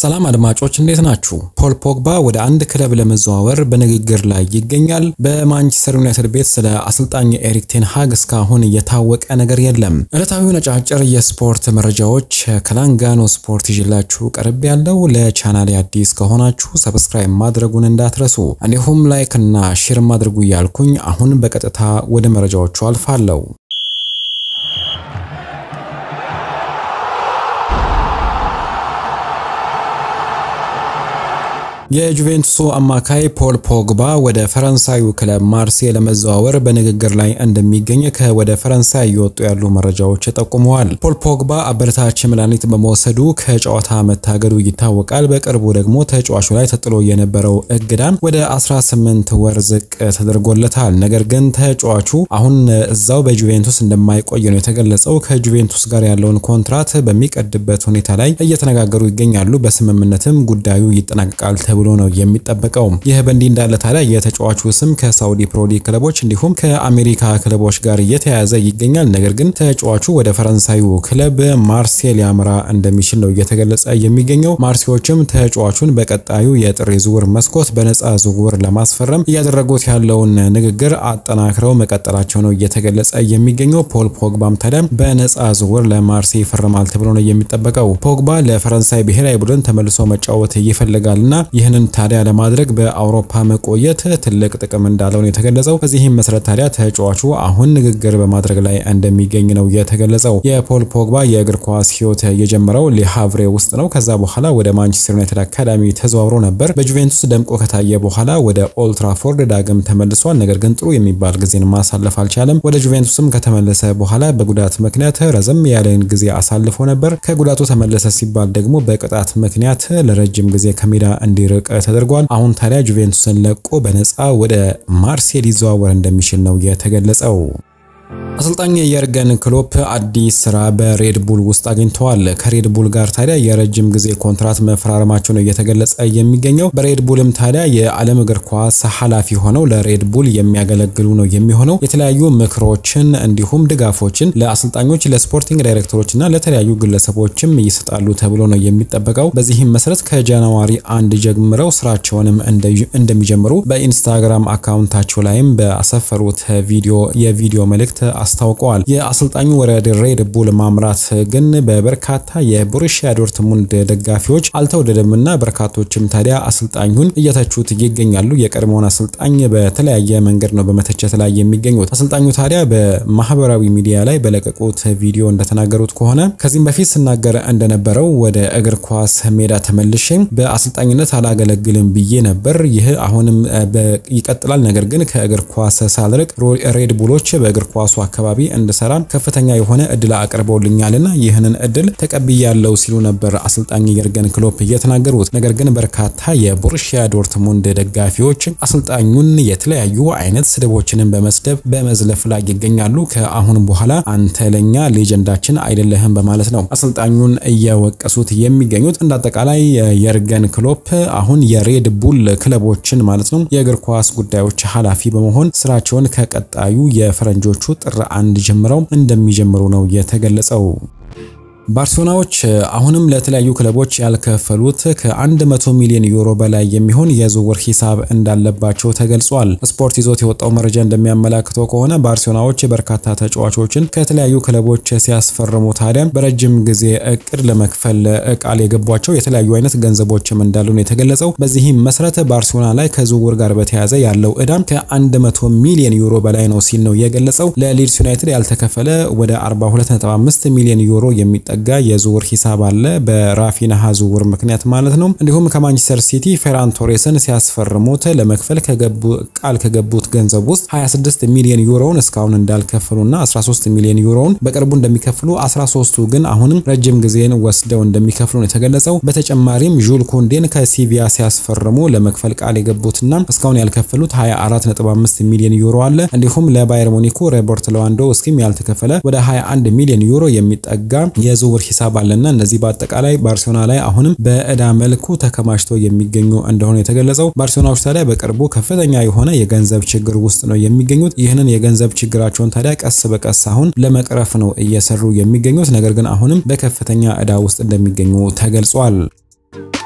ሰላም አድማጮች እንዴት ናችሁ? ፖል ፖግባ ወደ አንድ ክለብ ለመዘዋወር በንግግር ላይ ይገኛል። በማንቸስተር ዩናይትድ ቤት ስለ አሰልጣኝ ኤሪክ ሃግ እስካሁን የታወቀ ነገር የለም። እለታዊ ነጫጭር የስፖርት መረጃዎች ከላንጋኖ ስፖርት ይዤላችሁ ቀርብ ያለው። ለቻናሌ አዲስ ከሆናችሁ ሰብስክራይብ ማድረጉን እንዳትረሱ፣ እንዲሁም ላይክ እና ሼር ማድረጉ እያልኩኝ አሁን በቀጥታ ወደ መረጃዎቹ አልፋለሁ። የጁቬንቱሱ አማካይ ፖል ፖግባ ወደ ፈረንሳዩ ክለብ ማርሴ ለመዘዋወር በንግግር ላይ እንደሚገኝ ከወደ ፈረንሳይ እየወጡ ያሉ መረጃዎች ጠቁመዋል። ፖል ፖግባ አበረታች መድኃኒት በመወሰዱ ከጨዋታ መታገዱ ይታወቃል። በቅርቡ ደግሞ ተጫዋቹ ላይ ተጥሎ የነበረው እገዳ ወደ 18 ወር ዝቅ ተደርጎለታል። ነገር ግን ተጫዋቹ አሁን እዛው በጁቬንቱስ እንደማይቆይ ነው የተገለጸው። ከጁቬንቱስ ጋር ያለውን ኮንትራት በሚቀድበት ሁኔታ ላይ እየተነጋገሩ ይገኛሉ። በስምምነትም ጉዳዩ ይጠናቀቃል ተብሎ ነው የሚጠበቀው። ይህ በእንዲህ እንዳለ ታዲያ የተጫዋቹ ስም ከሳውዲ ፕሮሊግ ክለቦች እንዲሁም ከአሜሪካ ክለቦች ጋር እየተያያዘ ይገኛል። ነገር ግን ተጫዋቹ ወደ ፈረንሳዩ ክለብ ማርሴ ሊያምራ እንደሚችል ነው እየተገለጸ የሚገኘው። ማርሴዎችም ተጫዋቹን በቀጣዩ የጥር ዝውውር መስኮት በነፃ ዝውውር ለማስፈረም እያደረጉት ያለውን ንግግር አጠናክረው መቀጠላቸው ነው እየተገለጸ የሚገኘው። ፖል ፖግባም ታዲያ በነፃ ዝውውር ለማርሴ ይፈርማል ተብሎ ነው የሚጠበቀው። ፖግባ ለፈረንሳይ ብሔራዊ ቡድን ተመልሶ መጫወት ይፈልጋልና ይህ ይህንን ታዲያ ለማድረግ በአውሮፓ መቆየት ትልቅ ጥቅም እንዳለው ነው የተገለጸው። በዚህም መሰረት ታዲያ ተጫዋቹ አሁን ንግግር በማድረግ ላይ እንደሚገኝ ነው የተገለጸው። የፖል ፖግባ የእግር ኳስ ህይወት የጀመረው ሊሃቭሬ ውስጥ ነው። ከዛ በኋላ ወደ ማንቸስተር ዩናይትድ አካዳሚ ተዘዋውሮ ነበር። በጁቬንቱስ ደምቆ ከታየ በኋላ ወደ ኦልትራፎርድ ዳግም ተመልሷል። ነገር ግን ጥሩ የሚባል ጊዜን ማሳለፍ አልቻለም። ወደ ጁቬንቱስም ከተመለሰ በኋላ በጉዳት ምክንያት ረዘም ያለን ጊዜ አሳልፎ ነበር። ከጉዳቱ ተመለሰ ሲባል ደግሞ በቅጣት ምክንያት ለረጅም ጊዜ ከሜዳ እንዲር እንዲለቅ ተደርጓል። አሁን ታዲያ ጁቬንቱስን ለቆ በነፃ ወደ ማርሴል ሊዘዋወር እንደሚችል ነው የተገለጸው። አሰልጣኝ የርገን ክሎፕ አዲስ ስራ በሬድቡል ውስጥ አግኝተዋል። ከሬድቡል ጋር ታዲያ የረጅም ጊዜ ኮንትራት መፈራረማቸው ነው እየተገለጸ የሚገኘው። በሬድቡልም ታዲያ የዓለም እግር ኳስ ኃላፊ ሆነው ለሬድቡል የሚያገለግሉ ነው የሚሆነው። የተለያዩ ምክሮችን እንዲሁም ድጋፎችን ለአሰልጣኞች፣ ለስፖርቲንግ ዳይሬክተሮች እና ለተለያዩ ግለሰቦችም ይሰጣሉ ተብሎ ነው የሚጠበቀው። በዚህም መሰረት ከጃንዋሪ አንድ ጀምረው ስራቸውንም እንደሚጀምሩ በኢንስታግራም አካውንታቸው ላይም በአሰፈሩት ቪዲዮ የቪዲዮ መልእክት አስታውቀዋል። የአሰልጣኙ ወደ ሬድ ቡል ማምራት ግን በበርካታ የቦሩሺያ ዶርትሙንድ ደጋፊዎች አልተወደደምና በርካቶችም ታዲያ አሰልጣኙን እየተቹት ይገኛሉ። የቀድሞውን አሰልጣኝ በተለያየ መንገድ ነው በመተቸት ላይ የሚገኙት። አሰልጣኙ ታዲያ በማህበራዊ ሚዲያ ላይ በለቀቁት ቪዲዮ እንደተናገሩት ከሆነ ከዚህም በፊት ስናገር እንደነበረው ወደ እግር ኳስ ሜዳ ተመልሼ በአሰልጣኝነት አላገለግልም ብዬ ነበር። ይህ አሁንም ይቀጥላል። ነገር ግን ከእግር ኳስ ሳልርቅ ሬድ ቡሎች በእግር ኳሱ አካባቢ እንድሰራ ከፍተኛ የሆነ እድል አቅርበውልኛልና ይህንን እድል ተቀብያለው ሲሉ ነበር አሰልጣኝ የርገን ክሎፕ እየተናገሩት ነገር ግን በርካታ የቦሩሺያ ዶርትሙንድ ደጋፊዎች አሰልጣኙን የተለያዩ አይነት ስድቦችንን በመስደብ በመዝለፍ ላይ ይገኛሉ። ከአሁን በኋላ አንተ ለኛ ሌጀንዳችን አይደለህም በማለት ነው አሰልጣኙን እየወቀሱት የሚገኙት። እንዳጠቃላይ አጠቃላይ የርገን ክሎፕ አሁን የሬድ ቡል ክለቦችን ማለት ነው የእግር ኳስ ጉዳዮች ኃላፊ በመሆን ስራቸውን ከቀጣዩ የፈረንጆቹ ጥር አንድ ጀምረው እንደሚጀምሩ ነው የተገለጸው። ባርሴሎናዎች አሁንም ለተለያዩ ክለቦች ያልከፈሉት ከ100 ሚሊዮን ዩሮ በላይ የሚሆን የዝውውር ሂሳብ እንዳለባቸው ተገልጿል። ስፖርት ይዞት የወጣው መረጃ እንደሚያመላክተው ከሆነ ባርሴሎናዎች በርካታ ተጫዋቾችን ከተለያዩ ክለቦች ሲያስፈርሙ ታዲያ በረጅም ጊዜ እቅድ ለመክፈል ቃል የገቧቸው የተለያዩ አይነት ገንዘቦችም እንዳሉ ነው የተገለጸው። በዚህም መሰረት ባርሴሎና ላይ ከዝውውር ጋር በተያያዘ ያለው እዳም ከ100 ሚሊዮን ዩሮ በላይ ነው ሲል ነው የገለጸው። ለሊድስ ዩናይትድ ያልተከፈለ ወደ 42.5 ሚሊዮን ዩሮ የሚጠ የሚጠጋ የዝውውር ሂሳብ አለ በራፊናሃ ዝውውር ምክንያት ማለት ነው። እንዲሁም ከማንቸስተር ሲቲ ፌራን ቶሬስን ሲያስፈርሙት ለመክፈል ቃል ከገቡት ገንዘብ ውስጥ 26 ሚሊዮን ዩሮውን እስካሁን እንዳልከፈሉና 13 ሚሊዮን ዩሮውን በቅርቡ እንደሚከፍሉ 13ቱ ግን አሁንም ረጅም ጊዜን ወስደው እንደሚከፍሉ ነው የተገለጸው። በተጨማሪም ዡል ኮንዴን ከሲቪያ ሲያስፈርሙ ለመክፈል ቃል የገቡትና እስካሁን ያልከፈሉት 24.5 ሚሊዮን ዩሮ አለ። እንዲሁም ለባየር ሙኒኩ ሮበርት ሌዋንዶውስኪም ያልተከፈለ ወደ 21 ሚሊዮን ዩሮ የሚጠጋ የዙ የዝውውር ሂሳብ አለና እነዚህ በአጠቃላይ ባርሴሎና ላይ አሁንም በእዳ መልኩ ተከማችተው የሚገኙ እንደሆነ የተገለጸው ባርሴሎናዎች ታዲያ በቅርቡ ከፍተኛ የሆነ የገንዘብ ችግር ውስጥ ነው የሚገኙት። ይህንን የገንዘብ ችግራቸውን ታዲያ ቀስ በቀስ አሁን ለመቅረፍ ነው እየሰሩ የሚገኙት። ነገር ግን አሁንም በከፍተኛ እዳ ውስጥ እንደሚገኙ ተገልጿል።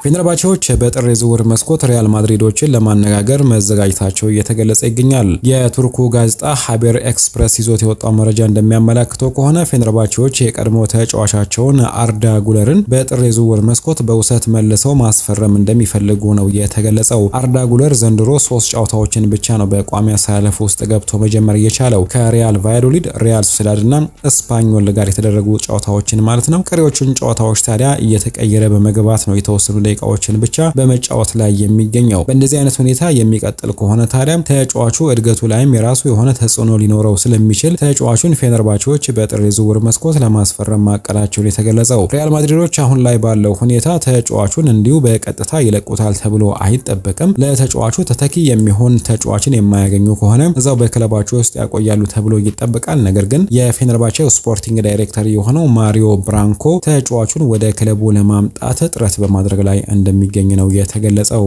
ፌነርባቼዎች በጥር የዝውውር መስኮት ሪያል ማድሪዶችን ለማነጋገር መዘጋጀታቸው እየተገለጸ ይገኛል። የቱርኩ ጋዜጣ ሀቤር ኤክስፕረስ ይዞት የወጣው መረጃ እንደሚያመላክተው ከሆነ ፌነርባቼዎች የቀድሞ ተጫዋቻቸውን አርዳ ጉለርን በጥር የዝውውር መስኮት በውሰት መልሰው ማስፈረም እንደሚፈልጉ ነው የተገለጸው። አርዳ ጉለር ዘንድሮ ሶስት ጨዋታዎችን ብቻ ነው በቋሚ አሰላለፍ ውስጥ ገብቶ መጀመር እየቻለው ከሪያል ቫያዶሊድ፣ ሪያል ሶሲዳድ እና ስፓኞል ጋር የተደረጉ ጨዋታዎችን ማለት ነው። ቀሪዎቹን ጨዋታዎች ታዲያ እየተቀየረ በመግባት ነው የተወሰኑ ደቂቃዎችን ብቻ በመጫወት ላይ የሚገኘው። በእንደዚህ አይነት ሁኔታ የሚቀጥል ከሆነ ታዲያም ተጫዋቹ እድገቱ ላይም የራሱ የሆነ ተጽዕኖ ሊኖረው ስለሚችል ተጫዋቹን ፌነርባቾች በጥር ዝውር መስኮት ለማስፈረም ማቀዳቸውን የተገለጸው። ሪያል ማድሪዶች አሁን ላይ ባለው ሁኔታ ተጫዋቹን እንዲሁ በቀጥታ ይለቁታል ተብሎ አይጠበቅም። ለተጫዋቹ ተተኪ የሚሆን ተጫዋችን የማያገኙ ከሆነ እዛው በክለባቸው ውስጥ ያቆያሉ ተብሎ ይጠበቃል። ነገር ግን የፌነርባቸው ስፖርቲንግ ዳይሬክተር የሆነው ማሪዮ ብራንኮ ተጫዋቹን ወደ ክለቡ ለማምጣት ጥረት በማድረግ ላይ እንደሚገኝ ነው የተገለጸው።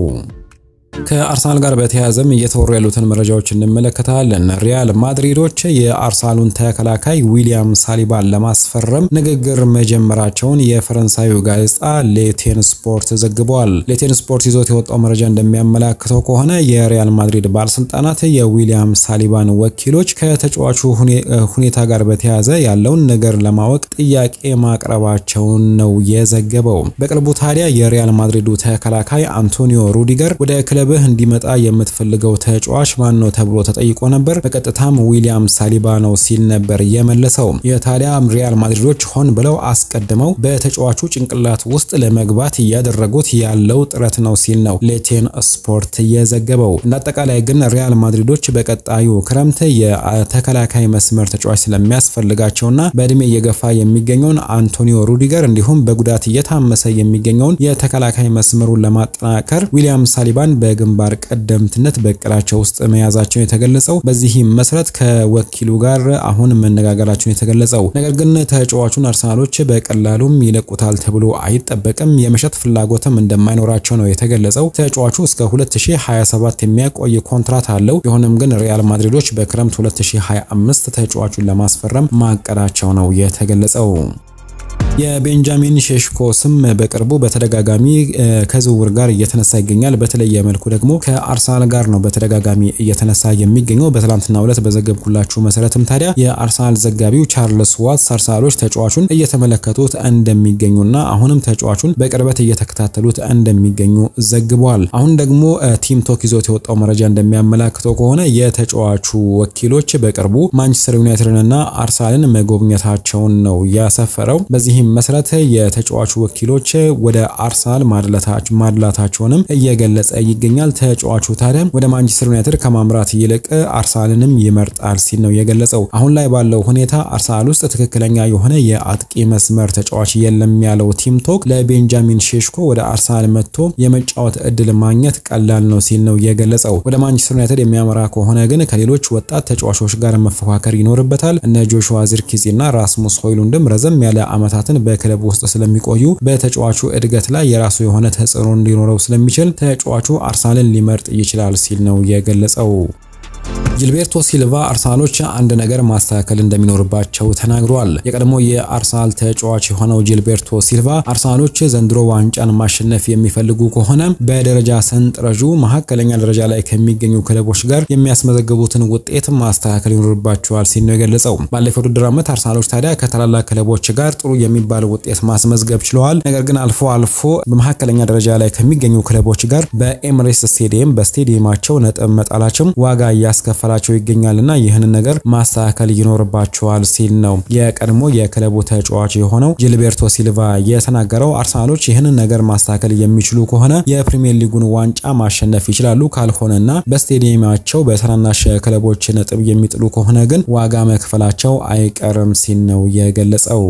ከአርሰናል ጋር በተያያዘም እየተወሩ ያሉትን መረጃዎች እንመለከታለን። ሪያል ማድሪዶች የአርሰናሉን ተከላካይ ዊሊያም ሳሊባን ለማስፈረም ንግግር መጀመራቸውን የፈረንሳዩ ጋዜጣ ሌቴን ስፖርት ዘግቧል። ሌቴን ስፖርት ይዞት የወጣው መረጃ እንደሚያመላክተው ከሆነ የሪያል ማድሪድ ባለስልጣናት የዊሊያም ሳሊባን ወኪሎች ከተጫዋቹ ሁኔታ ጋር በተያያዘ ያለውን ነገር ለማወቅ ጥያቄ ማቅረባቸውን ነው የዘገበው። በቅርቡ ታዲያ የሪያል ማድሪዱ ተከላካይ አንቶኒዮ ሩዲገር ወደ ክለብ ክለብህ እንዲመጣ የምትፈልገው ተጫዋች ማን ነው ተብሎ ተጠይቆ ነበር። በቀጥታም ዊሊያም ሳሊባ ነው ሲል ነበር የመለሰው። የጣሊያ ሪያል ማድሪዶች ሆን ብለው አስቀድመው በተጫዋቹ ጭንቅላት ውስጥ ለመግባት እያደረጉት ያለው ጥረት ነው ሲል ነው ሌቴን ስፖርት የዘገበው። እንደ ግን ሪያል ማድሪዶች በቀጣዩ ክረምት የተከላካይ መስመር ተጫዋች ስለሚያስፈልጋቸውና በእድሜ እየገፋ የሚገኘውን አንቶኒዮ ሩዲገር እንዲሁም በጉዳት እየታመሰ የሚገኘውን የተከላካይ መስመሩን ለማጠናከር ዊሊያም ሳሊባን በ በግንባር ቀደምትነት በእቅዳቸው ውስጥ መያዛቸውን የተገለጸው። በዚህም መሰረት ከወኪሉ ጋር አሁን መነጋገራቸውን የተገለጸው። ነገር ግን ተጫዋቹን አርሰናሎች በቀላሉም ይለቁታል ተብሎ አይጠበቅም። የመሸጥ ፍላጎትም እንደማይኖራቸው ነው የተገለጸው። ተጫዋቹ እስከ 2027 የሚያቆይ ኮንትራት አለው። ቢሆንም ግን ሪያል ማድሪዶች በክረምት 2025 ተጫዋቹን ለማስፈረም ማቀዳቸው ነው የተገለጸው። የቤንጃሚን ሼሽኮ ስም በቅርቡ በተደጋጋሚ ከዝውውር ጋር እየተነሳ ይገኛል። በተለየ መልኩ ደግሞ ከአርሰናል ጋር ነው በተደጋጋሚ እየተነሳ የሚገኘው። በትላንትና ዕለት በዘገብኩላችሁ መሰረትም ታዲያ የአርሰናል ዘጋቢው ቻርልስ ዋትስ አርሰናሎች ተጫዋቹን እየተመለከቱት እንደሚገኙና አሁንም ተጫዋቹን በቅርበት እየተከታተሉት እንደሚገኙ ዘግቧል። አሁን ደግሞ ቲም ቶክ ይዞት የወጣው መረጃ እንደሚያመላክተው ከሆነ የተጫዋቹ ወኪሎች በቅርቡ ማንቸስተር ዩናይትድንና አርሰናልን መጎብኘታቸውን ነው ያሰፈረው። በዚህም መሰረት የተጫዋቹ ወኪሎች ወደ አርሰናል ማድላታቸውንም እየገለጸ ይገኛል። ተጫዋቹ ታዲያ ወደ ማንቸስተር ዩናይትድ ከማምራት ይልቅ አርሰናልንም ይመርጣል ሲል ነው የገለጸው። አሁን ላይ ባለው ሁኔታ አርሰናል ውስጥ ትክክለኛ የሆነ የአጥቂ መስመር ተጫዋች የለም ያለው ቲም ቶክ ለቤንጃሚን ሼሽኮ ወደ አርሰናል መጥቶ የመጫወት እድል ማግኘት ቀላል ነው ሲል ነው የገለጸው። ወደ ማንቸስተር ዩናይትድ የሚያመራ ከሆነ ግን ከሌሎች ወጣት ተጫዋቾች ጋር መፎካከር ይኖርበታል። እነ ጆሹዋ ዚርኪዚ እና ራስሙስ ሆይሉንድም ረዘም ያለ አመታት ዓመታትን በክለብ ውስጥ ስለሚቆዩ በተጫዋቹ እድገት ላይ የራሱ የሆነ ተጽዕኖ ሊኖረው ስለሚችል ተጫዋቹ አርሰናልን ሊመርጥ ይችላል ሲል ነው የገለጸው። ጂልቤርቶ ሲልቫ አርሰናሎች አንድ ነገር ማስተካከል እንደሚኖርባቸው ተናግሯል። የቀድሞ የአርሰናል ተጫዋች የሆነው ጂልቤርቶ ሲልቫ አርሰናሎች ዘንድሮ ዋንጫን ማሸነፍ የሚፈልጉ ከሆነ በደረጃ ሰንጠረዡ መካከለኛ ደረጃ ላይ ከሚገኙ ክለቦች ጋር የሚያስመዘግቡትን ውጤት ማስተካከል ይኖርባቸዋል ሲል ነው የገለጸው። ባለፈው ውድድር ዓመት አርሰናሎች ታዲያ ከታላላቅ ክለቦች ጋር ጥሩ የሚባል ውጤት ማስመዝገብ ችለዋል። ነገር ግን አልፎ አልፎ በመካከለኛ ደረጃ ላይ ከሚገኙ ክለቦች ጋር በኤምሬስ ስቴዲየም በስቴዲየማቸው ነጥብ መጣላቸው ዋጋ እያስ እያስከፈላቸው ይገኛልና ይህንን ነገር ማስተካከል ይኖርባቸዋል ሲል ነው የቀድሞ የክለቡ ተጫዋች የሆነው ጂልቤርቶ ሲልቫ የተናገረው። አርሰናሎች ይህንን ነገር ማስተካከል የሚችሉ ከሆነ የፕሪሚየር ሊጉን ዋንጫ ማሸነፍ ይችላሉ። ካልሆነና በስቴዲየማቸው በተናናሽ ክለቦች ነጥብ የሚጥሉ ከሆነ ግን ዋጋ መክፈላቸው አይቀርም ሲል ነው የገለጸው።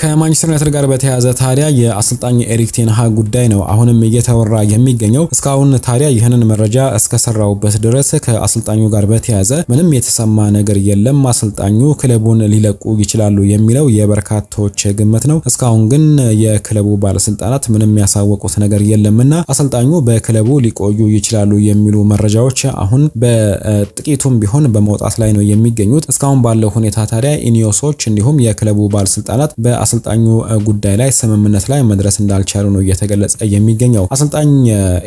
ከማንቸስተር ዩናይትድ ጋር በተያያዘ ታዲያ የአሰልጣኝ ኤሪክ ቴንሃግ ጉዳይ ነው አሁንም እየተወራ የሚገኘው። እስካሁን ታዲያ ይህንን መረጃ እስከሰራውበት ድረስ ከአሰልጣኙ ጋር በተያያዘ ምንም የተሰማ ነገር የለም። አሰልጣኙ ክለቡን ሊለቁ ይችላሉ የሚለው የበርካቶች ግምት ነው። እስካሁን ግን የክለቡ ባለስልጣናት ምንም ያሳወቁት ነገር የለምና አሰልጣኙ በክለቡ ሊቆዩ ይችላሉ የሚሉ መረጃዎች አሁን በጥቂቱም ቢሆን በመውጣት ላይ ነው የሚገኙት። እስካሁን ባለው ሁኔታ ታዲያ ኢኒዮሶች እንዲሁም የክለቡ ባለስልጣናት በ አሰልጣኙ ጉዳይ ላይ ስምምነት ላይ መድረስ እንዳልቻሉ ነው እየተገለጸ የሚገኘው። አሰልጣኝ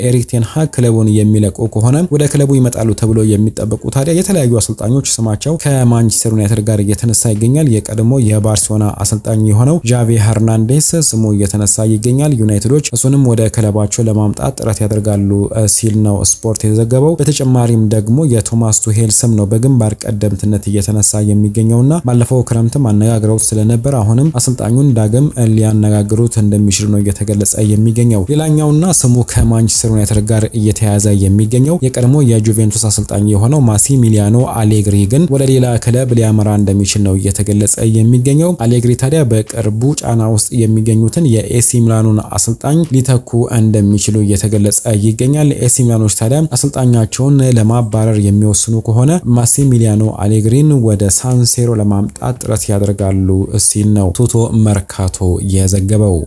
ኤሪክ ቴንሃግ ክለቡን የሚለቁ ከሆነ ወደ ክለቡ ይመጣሉ ተብሎ የሚጠበቁ ታዲያ የተለያዩ አሰልጣኞች ስማቸው ከማንቸስተር ዩናይትድ ጋር እየተነሳ ይገኛል። የቀድሞ የባርሴሎና አሰልጣኝ የሆነው ጃቪ ሄርናንዴስ ስሙ እየተነሳ ይገኛል። ዩናይትዶች እሱንም ወደ ክለባቸው ለማምጣት ጥረት ያደርጋሉ ሲል ነው ስፖርት የዘገበው። በተጨማሪም ደግሞ የቶማስ ቱሄል ስም ነው በግንባር ቀደምትነት እየተነሳ የሚገኘውና ባለፈው ክረምትም አነጋግረውት ስለነበር አሁንም አሰልጣ አሰልጣኙን ዳግም ሊያነጋግሩት እንደሚችሉ ነው እየተገለጸ የሚገኘው። ሌላኛውና ስሙ ከማንቸስተር ዩናይትድ ጋር እየተያያዘ የሚገኘው የቀድሞ የጁቬንቱስ አሰልጣኝ የሆነው ማሲ ሚሊያኖ አሌግሪ ግን ወደ ሌላ ክለብ ሊያመራ እንደሚችል ነው እየተገለጸ የሚገኘው። አሌግሪ ታዲያ በቅርቡ ጫና ውስጥ የሚገኙትን የኤሲ ሚላኑን አሰልጣኝ ሊተኩ እንደሚችሉ እየተገለጸ ይገኛል። ኤሲ ሚላኖች ታዲያ አሰልጣኛቸውን ለማባረር የሚወስኑ ከሆነ ማሲ ሚሊያኖ አሌግሪን ወደ ሳንሴሮ ለማምጣት ጥረት ያደርጋሉ ሲል ነው ቱቶ መርካቶ የዘገበው።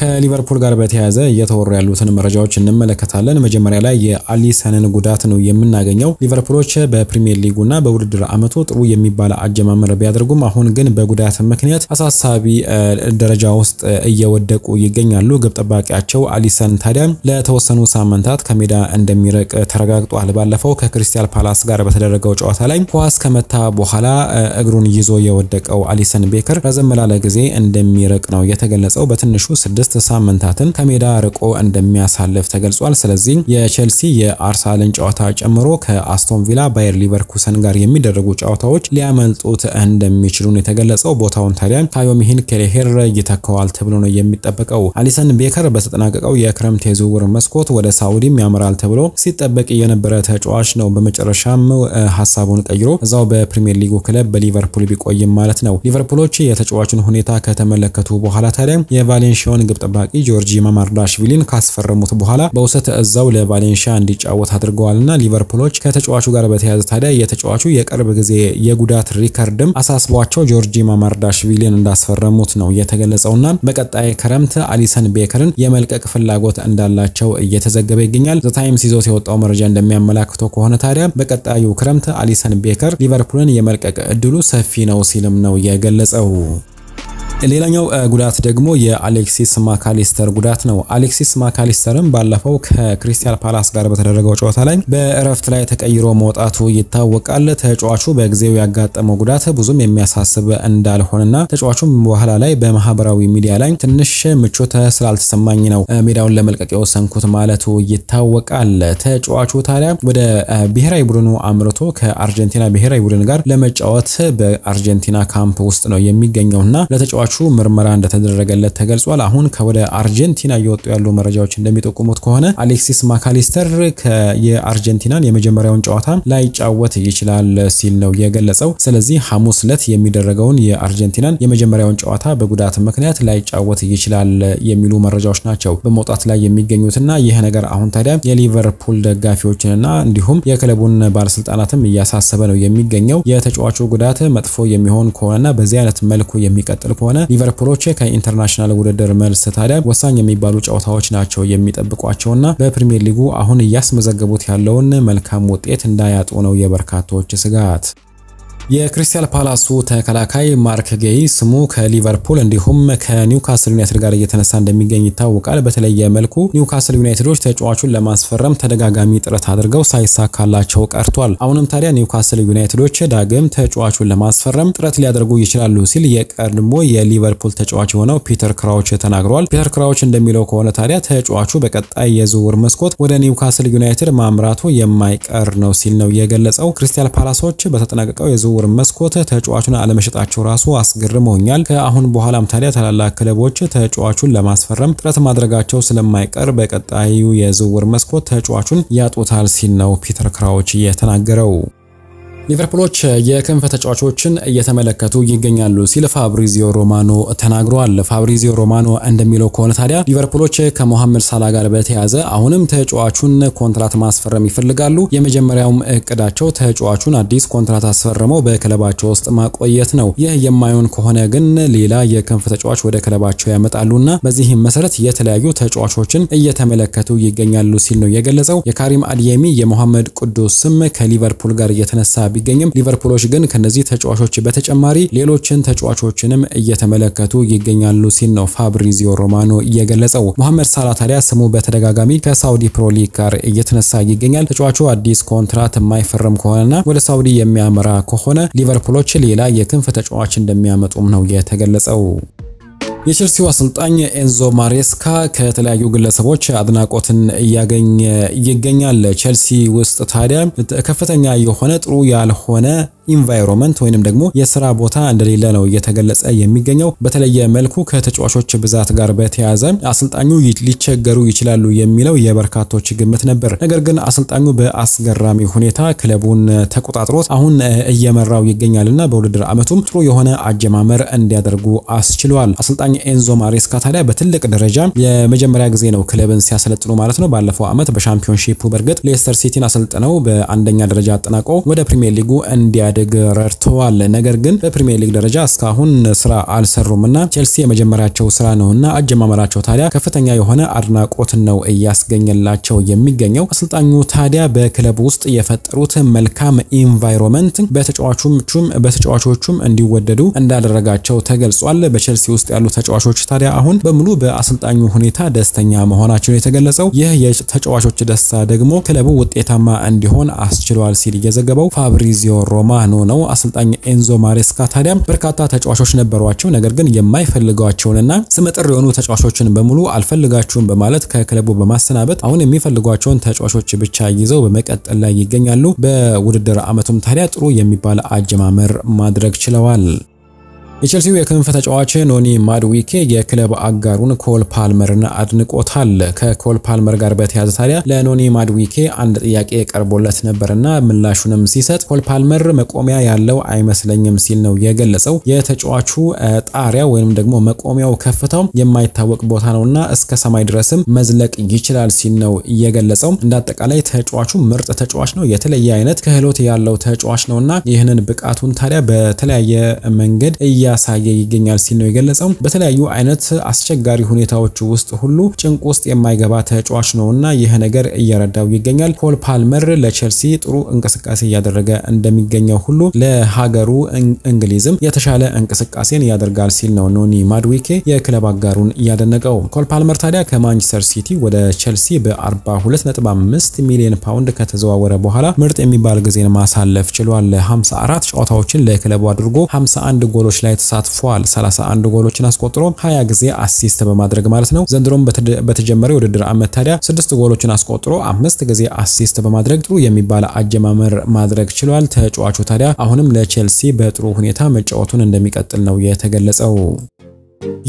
ከሊቨርፑል ጋር በተያያዘ እየተወሩ ያሉትን መረጃዎች እንመለከታለን። መጀመሪያ ላይ የአሊሰንን ጉዳት ነው የምናገኘው። ሊቨርፑሎች በፕሪሚየር ሊጉና በውድድር አመቱ ጥሩ የሚባል አጀማመር ቢያደርጉም አሁን ግን በጉዳት ምክንያት አሳሳቢ ደረጃ ውስጥ እየወደቁ ይገኛሉ። ግብ ጠባቂያቸው አሊሰን ታዲያ ለተወሰኑ ሳምንታት ከሜዳ እንደሚርቅ ተረጋግጧል። ባለፈው ከክሪስታል ፓላስ ጋር በተደረገው ጨዋታ ላይ ኳስ ከመታ በኋላ እግሩን ይዞ የወደቀው አሊሰን ቤከር ረዘም ላለ ጊዜ እንደሚርቅ ነው የተገለጸው። በትንሹ ስድስት ሳምንታትን ከሜዳ ርቆ እንደሚያሳልፍ ተገልጿል። ስለዚህ የቼልሲ የአርሰናልን ጨዋታ ጨምሮ ከአስቶን ቪላ፣ ባየር ሊቨርኩሰን ጋር የሚደረጉ ጨዋታዎች ሊያመልጡት እንደሚችሉ ነው የተገለጸው። ቦታውን ታዲያ ታዮሚሂን ኬሌሄር ይተካዋል ተብሎ ነው የሚጠበቀው። አሊሰን ቤከር በተጠናቀቀው የክረምት የዝውውር መስኮት ወደ ሳውዲም ያመራል ተብሎ ሲጠበቅ የነበረ ተጫዋች ነው። በመጨረሻም ሀሳቡን ቀይሮ እዛው በፕሪሚየር ሊጉ ክለብ በሊቨርፑል ቢቆይም ማለት ነው። ሊቨርፑሎች የተጫዋቹን ሁኔታ ከተመለከቱ በኋላ ታዲያ የቫሌንሽን ግብ ጠባቂ ጆርጂ ማማርዳሽቪሊን ካስፈረሙት በኋላ በውሰት እዛው ለቫሌንሺያ እንዲጫወት አድርገዋልና ሊቨርፑሎች ከተጫዋቹ ጋር በተያያዘ ታዲያ የተጫዋቹ የቅርብ ጊዜ የጉዳት ሪከርድም አሳስቧቸው ጆርጂ ማማርዳሽቪሊን እንዳስፈረሙት ነው የተገለጸውና በቀጣይ ክረምት አሊሰን ቤከርን የመልቀቅ ፍላጎት እንዳላቸው እየተዘገበ ይገኛል። ዘታይምስ ይዞት የወጣው መረጃ እንደሚያመላክተው ከሆነ ታዲያ በቀጣዩ ክረምት አሊሰን ቤከር ሊቨርፑልን የመልቀቅ እድሉ ሰፊ ነው ሲልም ነው የገለጸው። ሌላኛው ጉዳት ደግሞ የአሌክሲስ ማካሊስተር ጉዳት ነው። አሌክሲስ ማካሊስተርም ባለፈው ከክሪስታል ፓላስ ጋር በተደረገው ጨዋታ ላይ በእረፍት ላይ ተቀይሮ መውጣቱ ይታወቃል። ተጫዋቹ በጊዜው ያጋጠመው ጉዳት ብዙም የሚያሳስብ እንዳልሆነና ተጫዋቹም በኋላ ላይ በማህበራዊ ሚዲያ ላይ ትንሽ ምቾት ስላልተሰማኝ ነው ሜዳውን ለመልቀቅ የወሰንኩት ማለቱ ይታወቃል። ተጫዋቹ ታዲያ ወደ ብሔራዊ ቡድኑ አምርቶ ከአርጀንቲና ብሔራዊ ቡድን ጋር ለመጫወት በአርጀንቲና ካምፕ ውስጥ ነው የሚገኘውና ለተጫዋቹ ተከሳሹ ምርመራ እንደተደረገለት ተገልጿል። አሁን ከወደ አርጀንቲና እየወጡ ያሉ መረጃዎች እንደሚጠቁሙት ከሆነ አሌክሲስ ማካሊስተር የአርጀንቲናን የመጀመሪያውን ጨዋታ ላይጫወት ይችላል ሲል ነው የገለጸው። ስለዚህ ሐሙስ ዕለት የሚደረገውን የአርጀንቲናን የመጀመሪያውን ጨዋታ በጉዳት ምክንያት ላይጫወት ይችላል የሚሉ መረጃዎች ናቸው በመውጣት ላይ የሚገኙትና ይህ ነገር አሁን ታዲያ የሊቨርፑል ደጋፊዎችንና እንዲሁም የክለቡን ባለስልጣናትም እያሳሰበ ነው የሚገኘው። የተጫዋቹ ጉዳት መጥፎ የሚሆን ከሆነና በዚህ አይነት መልኩ የሚቀጥል ከሆነ ሊቨርፑሎች ከኢንተርናሽናል ውድድር መልስ ታዲያ ወሳኝ የሚባሉ ጨዋታዎች ናቸው የሚጠብቋቸውና በፕሪምየር ሊጉ አሁን እያስመዘገቡት ያለውን መልካም ውጤት እንዳያጡ ነው የበርካቶች ስጋት። የክሪስታል ፓላሱ ተከላካይ ማርክ ጌይ ስሙ ከሊቨርፑል እንዲሁም ከኒውካስል ዩናይትድ ጋር እየተነሳ እንደሚገኝ ይታወቃል። በተለየ መልኩ ኒውካስል ዩናይትዶች ተጫዋቹን ለማስፈረም ተደጋጋሚ ጥረት አድርገው ሳይሳካላቸው ቀርቷል። አሁንም ታዲያ ኒውካስል ዩናይትዶች ዳግም ተጫዋቹን ለማስፈረም ጥረት ሊያደርጉ ይችላሉ ሲል የቀድሞ የሊቨርፑል ተጫዋች የሆነው ፒተር ክራውች ተናግሯል። ፒተር ክራውች እንደሚለው ከሆነ ታዲያ ተጫዋቹ በቀጣይ የዝውውር መስኮት ወደ ኒውካስል ዩናይትድ ማምራቱ የማይቀር ነው ሲል ነው የገለጸው። ክሪስታል ፓላሶች በተጠናቀቀው የዝውውር የዝውውር መስኮት ተጫዋቹን አለመሸጣቸው ራሱ አስገርመውኛል። ከአሁን በኋላም ታዲያ ታላላቅ ክለቦች ተጫዋቹን ለማስፈረም ጥረት ማድረጋቸው ስለማይቀር በቀጣዩ የዝውውር መስኮት ተጫዋቹን ያጡታል ሲል ነው ፒተር ክራውች የተናገረው። ሊቨርፑሎች የክንፍ ተጫዋቾችን እየተመለከቱ ይገኛሉ ሲል ፋብሪዚዮ ሮማኖ ተናግረዋል። ፋብሪዚዮ ሮማኖ እንደሚለው ከሆነ ታዲያ ሊቨርፑሎች ከሞሐመድ ሳላ ጋር በተያዘ አሁንም ተጫዋቹን ኮንትራት ማስፈረም ይፈልጋሉ። የመጀመሪያውም እቅዳቸው ተጫዋቹን አዲስ ኮንትራት አስፈርመው በክለባቸው ውስጥ ማቆየት ነው። ይህ የማይሆን ከሆነ ግን ሌላ የክንፍ ተጫዋች ወደ ክለባቸው ያመጣሉና በዚህም መሰረት የተለያዩ ተጫዋቾችን እየተመለከቱ ይገኛሉ ሲል ነው የገለጸው። የካሪም አልየሚ የመሐመድ ቅዱስ ስም ከሊቨርፑል ጋር እየተነሳ ቢገኝም ሊቨርፑሎች ግን ከነዚህ ተጫዋቾች በተጨማሪ ሌሎችን ተጫዋቾችንም እየተመለከቱ ይገኛሉ ሲል ነው ፋብሪዚዮ ሮማኖ እየገለጸው። ሞሐመድ ሳላ ታዲያ ስሙ በተደጋጋሚ ከሳውዲ ፕሮ ሊግ ጋር እየተነሳ ይገኛል። ተጫዋቹ አዲስ ኮንትራት የማይፈርም ከሆነና ወደ ሳውዲ የሚያመራ ከሆነ ሊቨርፑሎች ሌላ የክንፍ ተጫዋች እንደሚያመጡም ነው የተገለጸው። የቼልሲው አሰልጣኝ ኤንዞ ማሬስካ ከተለያዩ ግለሰቦች አድናቆትን እያገኘ ይገኛል። ቼልሲ ውስጥ ታዲያ ከፍተኛ የሆነ ጥሩ ያልሆነ ኢንቫይሮንመንት ወይንም ደግሞ የስራ ቦታ እንደሌለ ነው እየተገለጸ የሚገኘው። በተለየ መልኩ ከተጫዋቾች ብዛት ጋር በተያያዘ አሰልጣኙ ሊቸገሩ ይችላሉ የሚለው የበርካቶች ግምት ነበር። ነገር ግን አሰልጣኙ በአስገራሚ ሁኔታ ክለቡን ተቆጣጥሮት አሁን እየመራው ይገኛልና በውድድር ዓመቱም ጥሩ የሆነ አጀማመር እንዲያደርጉ አስችሏል። አሰልጣኝ ኤንዞ ማሬስካ ታዲያ በትልቅ ደረጃ የመጀመሪያ ጊዜ ነው ክለብን ሲያሰለጥኑ ማለት ነው። ባለፈው ዓመት በሻምፒዮንሺፑ በእርግጥ ሌስተር ሲቲን አሰልጥነው በአንደኛ ደረጃ አጠናቆ ወደ ፕሪሚየር ሊጉ እንዲያ ኢህአዴግ ረድተዋል። ነገር ግን በፕሪሚየር ሊግ ደረጃ እስካሁን ስራ እና ቼልሲ የመጀመሪያቸው ስራ እና አጀማመራቸው ታዲያ ከፍተኛ የሆነ አድናቆት ነው እያስገኘላቸው የሚገኘው። አሰልጣኙ ታዲያ በክለብ ውስጥ የፈጠሩት መልካም ኢንቫይሮንመንት በተጫዋቾቹም በተጫዋቾቹም እንዲወደዱ እንዳደረጋቸው ተገልጿል። በቼልሲ ውስጥ ያሉ ተጫዋቾች ታዲያ አሁን በሙሉ በአሰልጣኙ ሁኔታ ደስተኛ መሆናቸውን የተገለጸው ይህ የተጫዋቾች ደስታ ደግሞ ክለቡ ውጤታማ እንዲሆን አስችሏል ሲል እየዘገበው ፋብሪዚዮ ሮማ ፋኖ ነው። አሰልጣኝ ኤንዞ ማሬስካ ታዲያ በርካታ ተጫዋቾች ነበሯቸው። ነገር ግን የማይፈልጓቸውንና ስመጥር የሆኑ ተጫዋቾችን በሙሉ አልፈልጋችሁም በማለት ከክለቡ በማሰናበት አሁን የሚፈልጓቸውን ተጫዋቾች ብቻ ይዘው በመቀጠል ላይ ይገኛሉ። በውድድር ዓመቱም ታዲያ ጥሩ የሚባል አጀማመር ማድረግ ችለዋል። የቸልሲው የክንፍ ተጫዋች ኖኒ ማድዊኬ የክለብ አጋሩን ኮል ፓልመርን አድንቆታል። ከኮል ፓልመር ጋር በተያዘ ታዲያ ለኖኒ ማድዊኬ አንድ ጥያቄ ቀርቦለት ነበርና ምላሹንም ሲሰጥ ኮል ፓልመር መቆሚያ ያለው አይመስለኝም ሲል ነው የገለጸው። የተጫዋቹ ጣሪያ ወይም ደግሞ መቆሚያው ከፍታው የማይታወቅ ቦታ ነውና እስከ ሰማይ ድረስም መዝለቅ ይችላል ሲል ነው የገለጸው። እንደ አጠቃላይ ተጫዋቹ ምርጥ ተጫዋች ነው፣ የተለየ አይነት ክህሎት ያለው ተጫዋች ነውና ይህንን ብቃቱን ታዲያ በተለያየ መንገድ እያሳየ ይገኛል ሲል ነው የገለጸው። በተለያዩ አይነት አስቸጋሪ ሁኔታዎች ውስጥ ሁሉ ጭንቅ ውስጥ የማይገባ ተጫዋች ነውና ይህ ነገር እየረዳው ይገኛል። ፖል ፓልመር ለቼልሲ ጥሩ እንቅስቃሴ እያደረገ እንደሚገኘው ሁሉ ለሀገሩ እንግሊዝም የተሻለ እንቅስቃሴን ያደርጋል ሲል ነው ኖኒ ማድዊኬ የክለብ አጋሩን እያደነቀው። ፖል ፓልመር ታዲያ ከማንቸስተር ሲቲ ወደ ቼልሲ በ42.5 ሚሊዮን ፓውንድ ከተዘዋወረ በኋላ ምርጥ የሚባል ጊዜን ማሳለፍ ችሏል። 54 ጨዋታዎችን ለክለቡ አድርጎ 51 ጎሎች ላይ ላይ ተሳትፏል። 31 ጎሎችን አስቆጥሮ 20 ጊዜ አሲስት በማድረግ ማለት ነው። ዘንድሮም በተጀመረው የውድድር ዓመት ታዲያ 6 ጎሎችን አስቆጥሮ አምስት ጊዜ አሲስት በማድረግ ጥሩ የሚባል አጀማመር ማድረግ ችሏል። ተጫዋቹ ታዲያ አሁንም ለቼልሲ በጥሩ ሁኔታ መጫወቱን እንደሚቀጥል ነው የተገለጸው።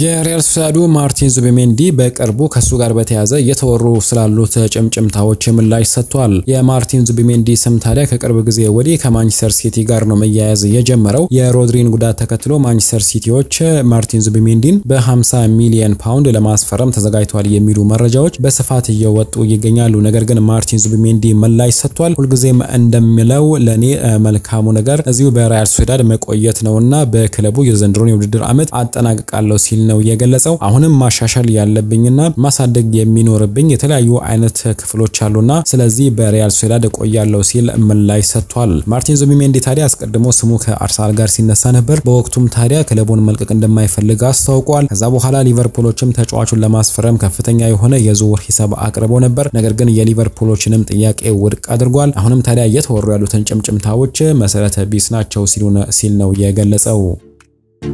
የሪያል ሶሳዶ ማርቲን ዙቢሜንዲ በቅርቡ ከሱ ጋር በተያዘ እየተወሩ ስላሉት ጭምጭምታዎች ምላሽ ሰጥቷል። የማርቲን ዙቢሜንዲ ስም ታዲያ ከቅርብ ጊዜ ወዲህ ከማንቸስተር ሲቲ ጋር ነው መያያዝ የጀመረው። የሮድሪን ጉዳት ተከትሎ ማንቸስተር ሲቲዎች ማርቲን ዙቢሜንዲን በ50 ሚሊዮን ፓውንድ ለማስፈረም ተዘጋጅቷል የሚሉ መረጃዎች በስፋት እየወጡ ይገኛሉ። ነገር ግን ማርቲን ዙቢሜንዲ ምላሽ ሰጥቷል። ሁልጊዜም እንደሚለው ለእኔ መልካሙ ነገር እዚሁ በሪያል ሶሳዳድ መቆየት ነውና በክለቡ የዘንድሮን የውድድር ዓመት አጠናቅቃለሁ ሲል ነው የገለጸው። አሁንም ማሻሻል ያለብኝና ማሳደግ የሚኖርብኝ የተለያዩ አይነት ክፍሎች አሉና ስለዚህ በሪያል ሶሲዳድ እቆያለሁ ሲል ምላሽ ሰጥቷል። ማርቲን ዙቢሜንዲ ታዲያ አስቀድሞ ስሙ ከአርሰናል ጋር ሲነሳ ነበር። በወቅቱም ታዲያ ክለቡን መልቀቅ እንደማይፈልግ አስታውቋል። ከዛ በኋላ ሊቨርፑሎችም ተጫዋቹን ለማስፈረም ከፍተኛ የሆነ የዝውውር ሂሳብ አቅርበው ነበር። ነገር ግን የሊቨርፑሎችንም ጥያቄ ውድቅ አድርጓል። አሁንም ታዲያ እየተወሩ ያሉትን ጭምጭምታዎች መሰረተ ቢስ ናቸው ሲል ነው የገለጸው።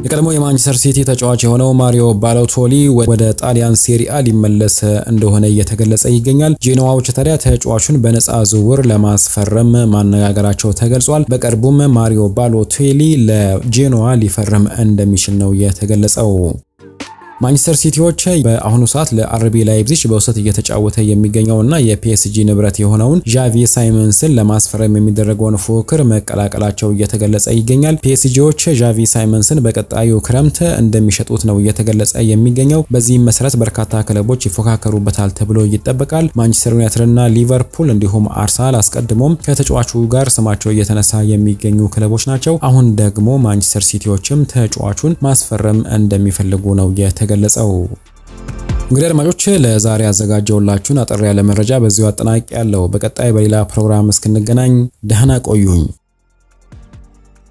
የቀድሞ የማንቸስተር ሲቲ ተጫዋች የሆነው ማሪዮ ባሎቶሊ ወደ ጣሊያን ሴሪአ ሊመለስ እንደሆነ እየተገለጸ ይገኛል። ጄኖዋዎች ታዲያ ተጫዋቹን በነፃ ዝውውር ለማስፈረም ማነጋገራቸው ተገልጿል። በቅርቡም ማሪዮ ባሎቶሊ ለጄኖዋ ሊፈርም እንደሚችል ነው የተገለጸው። ማንቸስተር ሲቲዎች በአሁኑ ሰዓት ለአርቢ ላይፕዚግ በውሰት እየተጫወተ የሚገኘውና የፒኤስጂ ንብረት የሆነውን ዣቪ ሳይመንስን ለማስፈረም የሚደረገውን ፉክክር መቀላቀላቸው እየተገለጸ ይገኛል። ፒኤስጂዎች ዣቪ ሳይመንስን በቀጣዩ ክረምት እንደሚሸጡት ነው እየተገለጸ የሚገኘው። በዚህም መሰረት በርካታ ክለቦች ይፎካከሩበታል ተብሎ ይጠበቃል። ማንቸስተር ዩናይትድና ሊቨርፑል እንዲሁም አርሰናል አስቀድሞም ከተጫዋቹ ጋር ስማቸው እየተነሳ የሚገኙ ክለቦች ናቸው። አሁን ደግሞ ማንቸስተር ሲቲዎችም ተጫዋቹን ማስፈረም እንደሚፈልጉ ነው የተገ የገለጸው። እንግዲህ አድማጮች ለዛሬ ያዘጋጀውላችሁን አጠር ያለ መረጃ በዚሁ አጠናቅ ያለው። በቀጣይ በሌላ ፕሮግራም እስክንገናኝ ደህና ቆዩኝ።